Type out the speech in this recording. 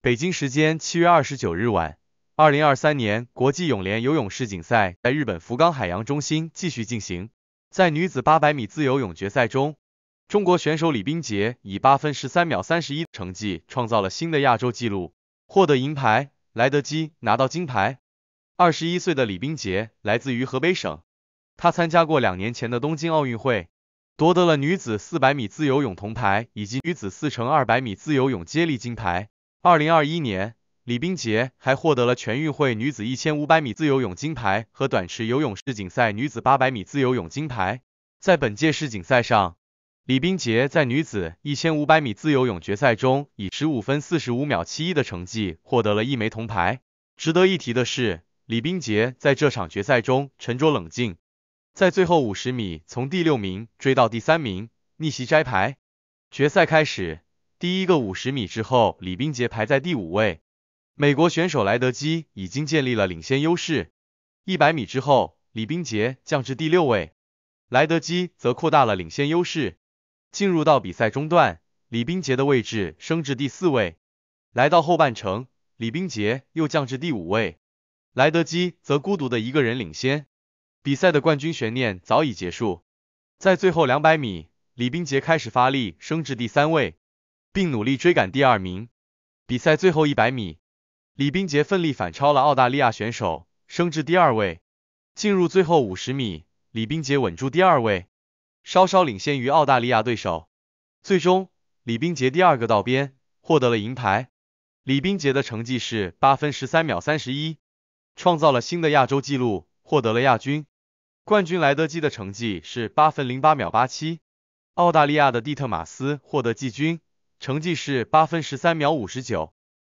北京时间七月二十九日晚，二零二三年国际泳联游泳世锦赛在日本福冈海洋中心继续进行。在女子八百米自由泳决赛中，中国选手李冰洁以八分十三秒三十一成绩创造了新的亚洲纪录，获得银牌。莱德基拿到金牌。二十一岁的李冰洁来自于河北省，她参加过两年前的东京奥运会，夺得了女子四百米自由泳铜牌以及女子四乘二百米自由泳接力金牌。二零二一年，李冰洁还获得了全运会女子一千五百米自由泳金牌和短池游泳世锦赛女子八百米自由泳金牌。在本届世锦赛上，李冰洁在女子一千五百米自由泳决赛中以十五分四十五秒七一的成绩获得了一枚铜牌。值得一提的是，李冰洁在这场决赛中沉着冷静，在最后五十米从第六名追到第三名，逆袭摘牌。决赛开始。第一个五十米之后，李冰洁排在第五位，美国选手莱德基已经建立了领先优势。一百米之后，李冰洁降至第六位，莱德基则扩大了领先优势。进入到比赛中段，李冰洁的位置升至第四位。来到后半程，李冰洁又降至第五位，莱德基则孤独的一个人领先。比赛的冠军悬念早已结束。在最后两百米，李冰洁开始发力，升至第三位。并努力追赶第二名。比赛最后一百米，李冰洁奋力反超了澳大利亚选手，升至第二位。进入最后五十米，李冰洁稳住第二位，稍稍领先于澳大利亚对手。最终，李冰洁第二个道边获得了银牌。李冰洁的成绩是八分十三秒三十一，创造了新的亚洲纪录，获得了亚军。冠军莱德基的成绩是八分零八秒八七。澳大利亚的蒂特马斯获得季军。成绩是八分十三秒五十九。